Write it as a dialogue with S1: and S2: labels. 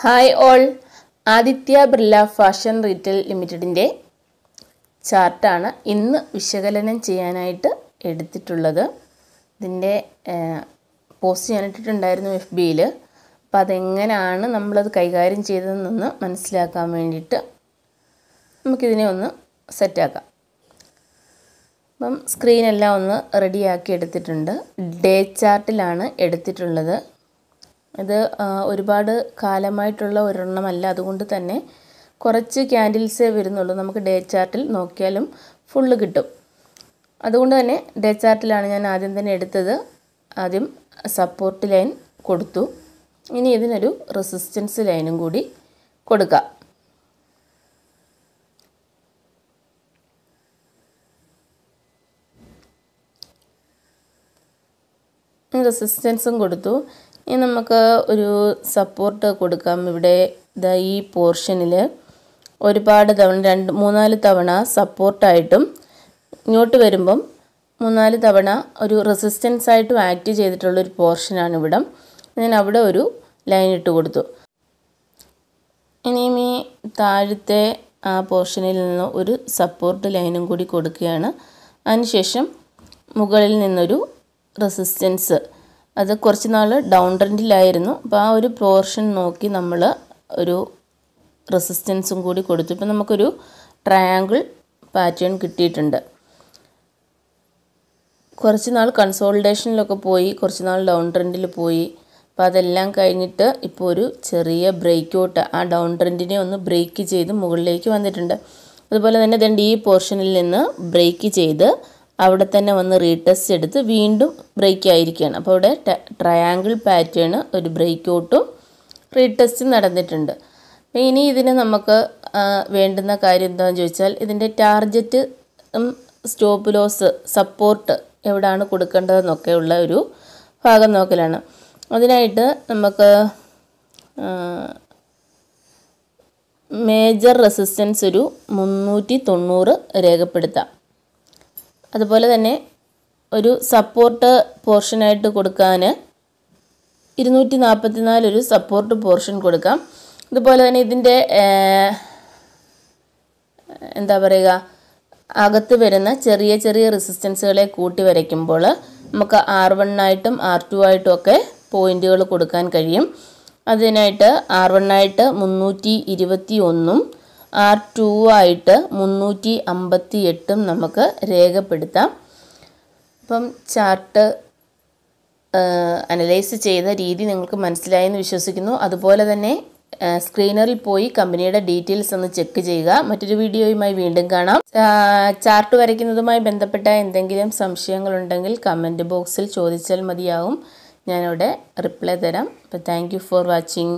S1: hi all Aditya Birla fashion retail ലിമിറ്റഡിൻ്റെ ചാർട്ടാണ് ഇന്ന് വിശകലനം ചെയ്യാനായിട്ട് എടുത്തിട്ടുള്ളത് ഇതിൻ്റെ പോസ്റ്റ് ഞാനിട്ടിട്ടുണ്ടായിരുന്നു എഫ് ബിയിൽ അപ്പോൾ അതെങ്ങനെയാണ് നമ്മളത് കൈകാര്യം ചെയ്തതെന്നൊന്ന് മനസ്സിലാക്കാൻ വേണ്ടിയിട്ട് നമുക്കിതിനെ ഒന്ന് സെറ്റാക്കാം അപ്പം സ്ക്രീനെല്ലാം ഒന്ന് റെഡിയാക്കി എടുത്തിട്ടുണ്ട് ഡേ ചാർട്ടിലാണ് എടുത്തിട്ടുള്ളത് ഇത് ഒരുപാട് കാലമായിട്ടുള്ള ഒരെണ്ണമല്ല അതുകൊണ്ട് തന്നെ കുറച്ച് ക്യാൻഡിൽസേ വരുന്നുള്ളൂ നമുക്ക് ഡേ ചാർട്ടിൽ നോക്കിയാലും ഫുള്ള് കിട്ടും അതുകൊണ്ട് തന്നെ ഡേ ചാർട്ടിലാണ് ഞാൻ ആദ്യം തന്നെ എടുത്തത് ആദ്യം സപ്പോർട്ട് ലൈൻ കൊടുത്തു ഇനി ഇതിനൊരു റെസിസ്റ്റൻസ് ലൈനും കൂടി കൊടുക്കാം റെസിസ്റ്റൻസും കൊടുത്തു ഇനി നമുക്ക് ഒരു സപ്പോർട്ട് കൊടുക്കാം ഇവിടെ ഇതാ ഈ പോർഷനിൽ ഒരുപാട് തവണ രണ്ട് മൂന്നാല് തവണ സപ്പോർട്ടായിട്ടും ഇങ്ങോട്ട് വരുമ്പം മൂന്നാല് തവണ ഒരു റെസിസ്റ്റൻസ് ആയിട്ടും ആക്ട് ചെയ്തിട്ടുള്ള ഒരു പോർഷനാണ് ഇവിടെ ഞാൻ അവിടെ ഒരു ലൈൻ ഇട്ട് കൊടുത്തു ഇനിയും ഈ താഴത്തെ ആ പോർഷനിൽ നിന്ന് ഒരു സപ്പോർട്ട് ലൈനും കൂടി കൊടുക്കുകയാണ് അതിനുശേഷം മുകളിൽ നിന്നൊരു റെസിസ്റ്റൻസ് അത് കുറച്ച് നാൾ ഡൗൺ ട്രെൻഡിലായിരുന്നു അപ്പോൾ ആ ഒരു പോർഷൻ നോക്കി നമ്മൾ ഒരു റെസിസ്റ്റൻസും കൂടി കൊടുത്തു ഇപ്പോൾ നമുക്കൊരു ട്രയാങ്കിൾ പാറ്റേൺ കിട്ടിയിട്ടുണ്ട് കുറച്ച് നാൾ കൺസോൾട്ടേഷനിലൊക്കെ പോയി കുറച്ച് നാൾ ഡൗൺ ട്രെൻഡിൽ പോയി അപ്പോൾ അതെല്ലാം കഴിഞ്ഞിട്ട് ഇപ്പോൾ ഒരു ചെറിയ ബ്രേക്ക് ഔട്ട് ആ ഡൗൺ ട്രെൻഡിനെ ഒന്ന് ബ്രേക്ക് ചെയ്ത് മുകളിലേക്ക് വന്നിട്ടുണ്ട് അതുപോലെ തന്നെ ദണ്ട് ഈ പോർഷനിൽ നിന്ന് ബ്രേക്ക് ചെയ്ത് അവിടെ തന്നെ വന്ന് റീടെസ്റ്റ് എടുത്ത് വീണ്ടും ബ്രേക്ക് ആയിരിക്കുകയാണ് അപ്പോൾ ഇവിടെ ട്രയാങ്കിൾ പാറ്റേൺ ഒരു ബ്രേക്ക് ഔട്ടും റീടെസ്റ്റും നടന്നിട്ടുണ്ട് ഇനി ഇതിന് നമുക്ക് വേണ്ടുന്ന കാര്യം എന്താണെന്ന് ചോദിച്ചാൽ ഇതിൻ്റെ ടാർജറ്റ് സ്റ്റോപ്പ് ലോസ് സപ്പോർട്ട് എവിടെയാണ് കൊടുക്കേണ്ടതെന്നൊക്കെയുള്ള ഒരു ഭാഗം നോക്കലാണ് അതിനായിട്ട് നമുക്ക് മേജർ റെസിസ്റ്റൻസ് ഒരു മുന്നൂറ്റി തൊണ്ണൂറ് രേഖപ്പെടുത്താം അതുപോലെ തന്നെ ഒരു സപ്പോർട്ട് പോർഷനായിട്ട് കൊടുക്കാൻ ഇരുന്നൂറ്റി നാൽപ്പത്തി ഒരു സപ്പോർട്ട് പോർഷൻ കൊടുക്കാം അതുപോലെ തന്നെ ഇതിൻ്റെ എന്താ പറയുക അകത്ത് വരുന്ന ചെറിയ ചെറിയ റെസിസ്റ്റൻസുകളെ കൂട്ടി വരയ്ക്കുമ്പോൾ നമുക്ക് ആർ വണ്ണായിട്ടും ആർ ടു ആയിട്ടും ഒക്കെ പോയിൻറ്റുകൾ കൊടുക്കാൻ കഴിയും അതിനായിട്ട് ആർ വണ്ണായിട്ട് മുന്നൂറ്റി ഇരുപത്തി ഒന്നും ആർ ടു ആയിട്ട് മുന്നൂറ്റി അമ്പത്തി എട്ടും നമുക്ക് രേഖപ്പെടുത്താം അപ്പം ചാർട്ട് അനലൈസ് ചെയ്ത രീതി നിങ്ങൾക്ക് മനസ്സിലായെന്ന് വിശ്വസിക്കുന്നു അതുപോലെ തന്നെ സ്ക്രീനറിൽ പോയി കമ്പനിയുടെ ഡീറ്റെയിൽസ് ഒന്ന് ചെക്ക് ചെയ്യുക മറ്റൊരു വീഡിയോയുമായി വീണ്ടും കാണാം ചാർട്ട് വരയ്ക്കുന്നതുമായി ബന്ധപ്പെട്ട എന്തെങ്കിലും സംശയങ്ങളുണ്ടെങ്കിൽ കമൻറ്റ് ബോക്സിൽ ചോദിച്ചാൽ മതിയാവും ഞാനിവിടെ റിപ്ലൈ തരാം അപ്പോൾ താങ്ക് ഫോർ വാച്ചിങ്